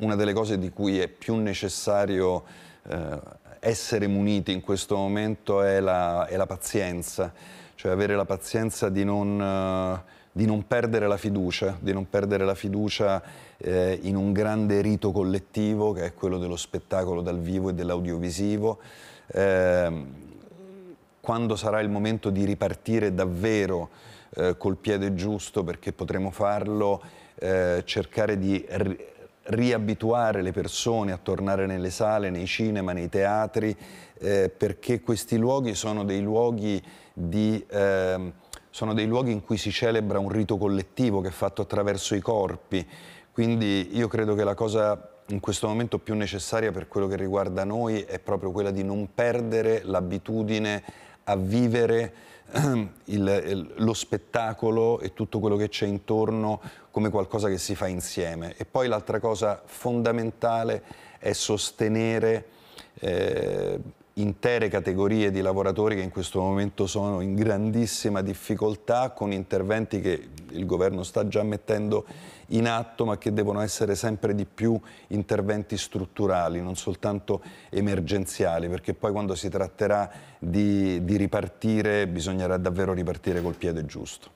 una delle cose di cui è più necessario eh, essere muniti in questo momento è la, è la, pazienza, cioè avere la pazienza di non... Eh, di non perdere la fiducia, di non perdere la fiducia eh, in un grande rito collettivo che è quello dello spettacolo dal vivo e dell'audiovisivo. Eh, quando sarà il momento di ripartire davvero eh, col piede giusto, perché potremo farlo, eh, cercare di riabituare le persone a tornare nelle sale, nei cinema, nei teatri, eh, perché questi luoghi sono dei luoghi, di, eh, sono dei luoghi in cui si celebra un rito collettivo che è fatto attraverso i corpi. Quindi io credo che la cosa in questo momento più necessaria per quello che riguarda noi è proprio quella di non perdere l'abitudine a vivere il, il, lo spettacolo e tutto quello che c'è intorno come qualcosa che si fa insieme. E poi l'altra cosa fondamentale è sostenere eh, intere categorie di lavoratori che in questo momento sono in grandissima difficoltà con interventi che il governo sta già mettendo in atto, ma che devono essere sempre di più interventi strutturali, non soltanto emergenziali, perché poi quando si tratterà di, di ripartire bisognerà davvero ripartire col piede giusto.